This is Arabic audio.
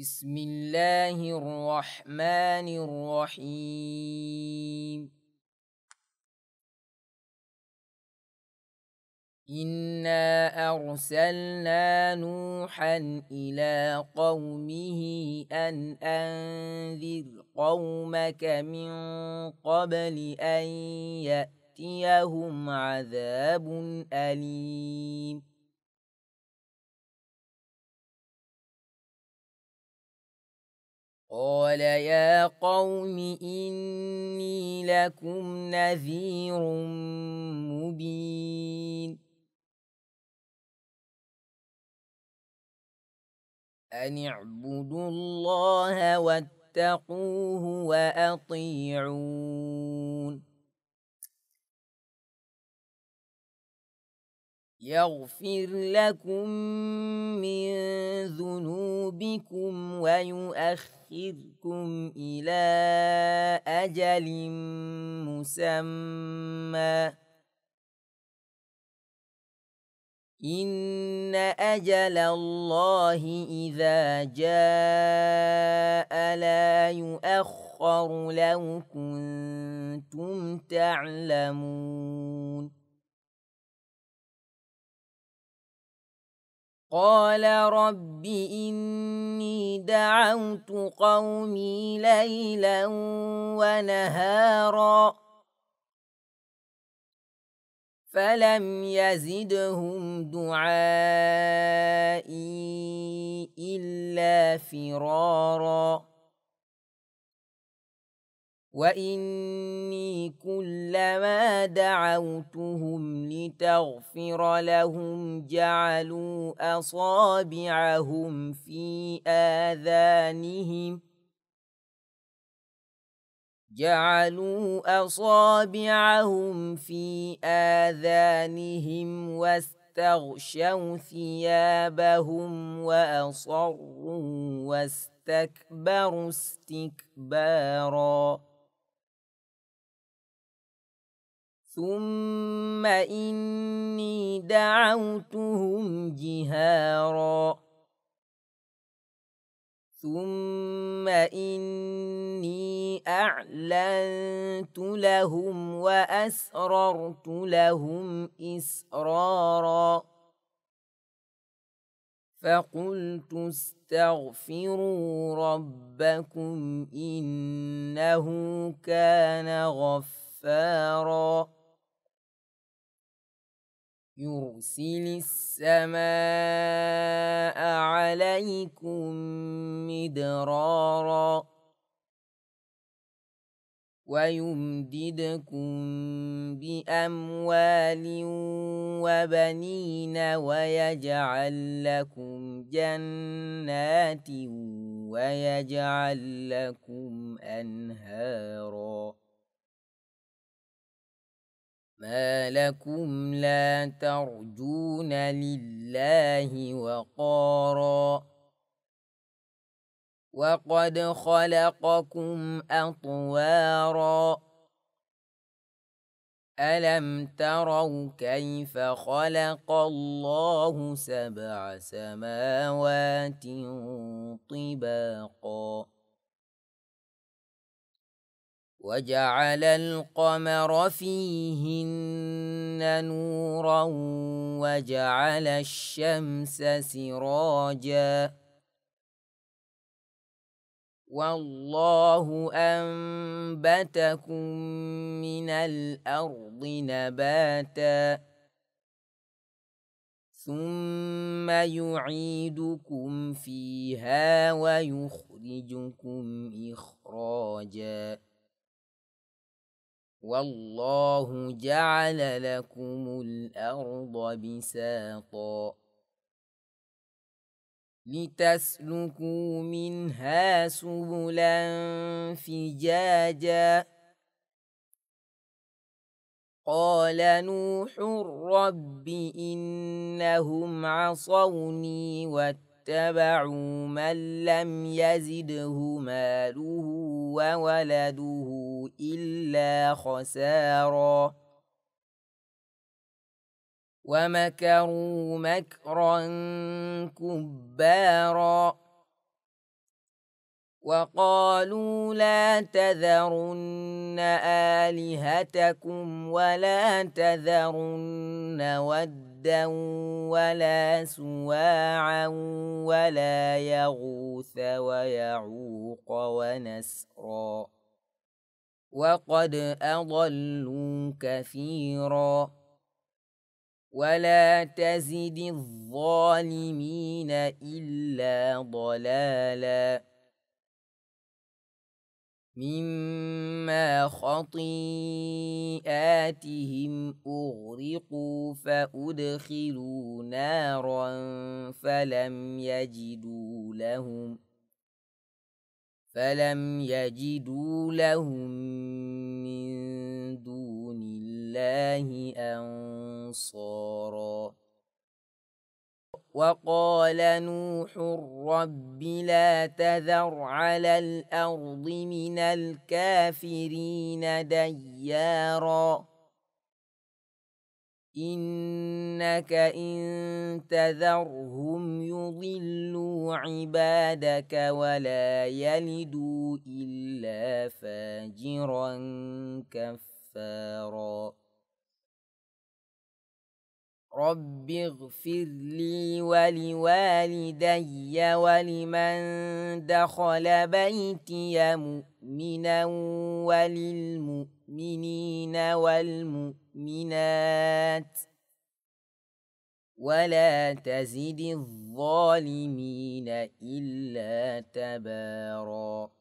بسم الله الرحمن الرحيم إنا أرسلنا نوحا إلى قومه أن أنذر قومك من قبل أن يأتيهم عذاب أليم قال يا قوم إني لكم نذير مبين أن اعبدوا الله واتقوه وأطيعون يغفر لكم من ذنوبكم ويؤخركم إلى أجل مسمى إن أجل الله إذا جاء لا يؤخر لو كنتم تعلمون قال رب إني دعوت قومي ليلا ونهارا فلم يزدهم دعائي إلا فرارا وإني كلما دعوتهم لتغفر لهم جعلوا أصابعهم في آذانهم جعلوا أصابعهم في آذانهم واستغشوا ثيابهم وأصروا واستكبروا استكباراً ثم إني دعوتهم جهارا ثم إني أعلنت لهم وأسررت لهم إسرارا فقلت استغفروا ربكم إنه كان غفارا يرسل السماء عليكم مدرارا ويمددكم بأموال وبنين ويجعل لكم جنات ويجعل لكم أنهاراً ما لكم لا ترجون لله وقارا وقد خلقكم أطوارا ألم تروا كيف خلق الله سبع سماوات طباقا وجعل القمر فيهن نورا وجعل الشمس سراجا والله أنبتكم من الأرض نباتا ثم يعيدكم فيها ويخرجكم إخراجاً والله جعل لكم الأرض بساطا لتسلكوا منها سبلا فجاجا قال نوح رب إنهم عصوني واتقوا اتبعوا من لم يزده ماله وولده إلا خسارا ومكروا مكرا كبارا وقالوا لا تذرن آلهتكم ولا تذرن ود وودا ولا سواعا ولا يغوث ويعوق ونسرا وقد أضلوا كثيرا ولا تزد الظالمين إلا ضلالاً مما خطيئاتهم اغرقوا فادخلوا نارا فلم يجدوا لهم فلم يجدوا لهم من دون الله انصارا وقال نوح رب لا تذر على الأرض من الكافرين ديارا إنك إن تذرهم يضلوا عبادك ولا يلدوا إلا فاجرا كفارا رب اغفر لي ولوالدي ولمن دخل بيتي مؤمنا وللمؤمنين والمؤمنات ولا تزد الظالمين إلا تباراً